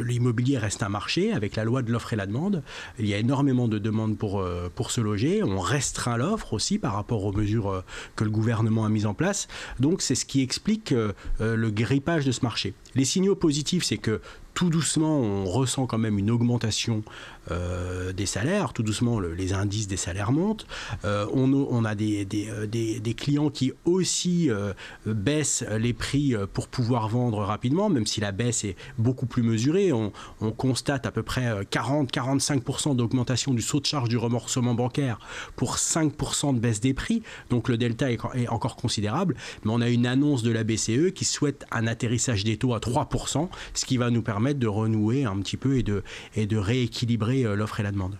L'immobilier reste un marché avec la loi de l'offre et la demande. Il y a énormément de demandes pour, euh, pour se loger. On restreint l'offre aussi par rapport aux mesures euh, que le gouvernement a mises en place. Donc c'est ce qui explique euh, le grippage de ce marché. Les signaux positifs, c'est que tout doucement, on ressent quand même une augmentation euh, des salaires. Tout doucement, les indices des salaires montent. Euh, on, a euh, des, clients qui aussi baissent les prix pour pouvoir vendre rapidement, même si la baisse est beaucoup plus mesurée. On, constate à peu près 40-45% d'augmentation du saut de charge du remboursement bancaire pour 5% de baisse des prix. Donc le delta est encore considérable. Mais on a une annonce de la BCE qui souhaite un atterrissage des taux à 3%, ce qui va nous permettre de renouer un petit peu et de, et de rééquilibrer euh, l'offre et la demande.